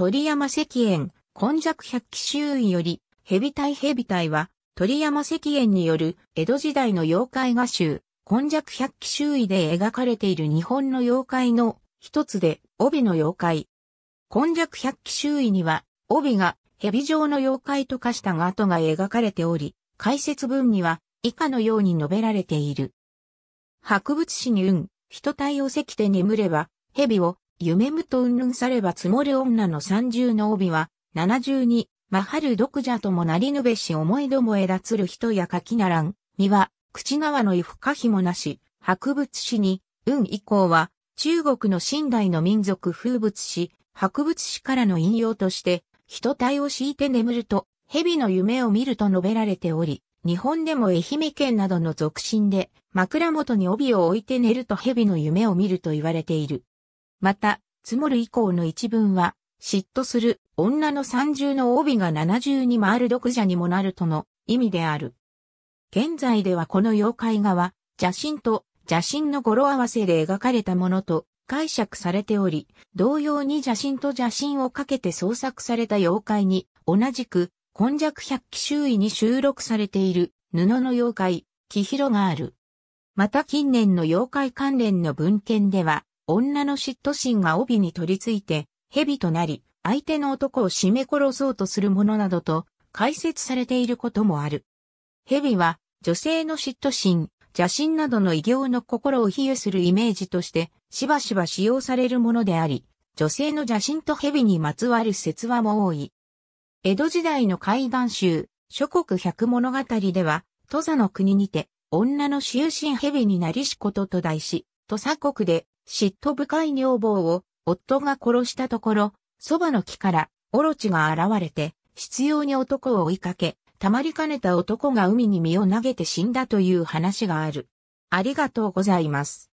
鳥山石燕、根弱百鬼周囲より、蛇隊蛇隊は、鳥山石燕による江戸時代の妖怪画集、根弱百鬼周囲で描かれている日本の妖怪の一つで、帯の妖怪。根弱百鬼周囲には、帯が蛇状の妖怪と化したガが描かれており、解説文には以下のように述べられている。博物史に運、人体を石で眠れば、蛇を夢むと云々されば積もる女の三重の帯は、七十に、まはる独者ともなりぬべし思いどもだつる人や書きならん、身は、口川のい不かひもなし、博物史に、運以降は、中国の新代の民族風物詩、博物史からの引用として、人体を敷いて眠ると、蛇の夢を見ると述べられており、日本でも愛媛県などの俗信で、枕元に帯を置いて寝ると蛇の夢を見ると言われている。また、積もる以降の一文は、嫉妬する女の三重の帯が七重に回る読者にもなるとの意味である。現在ではこの妖怪画は邪神と邪神の語呂合わせで描かれたものと解釈されており、同様に邪神と邪神をかけて創作された妖怪に同じく今弱百鬼周囲に収録されている布の妖怪、木広がある。また近年の妖怪関連の文献では、女の嫉妬心が帯に取り付いて、蛇となり、相手の男を絞め殺そうとするものなどと解説されていることもある。蛇は女性の嫉妬心、邪心などの異形の心を比喩するイメージとしてしばしば使用されるものであり、女性の邪心と蛇にまつわる説話も多い。江戸時代の怪談集、諸国百物語では、土佐の国にて、女の終身蛇になりしことと題し、土佐国で嫉妬深い女房を夫が殺したところ、そばの木からオロチが現れて、執拗に男を追いかけ、たまりかねた男が海に身を投げて死んだという話がある。ありがとうございます。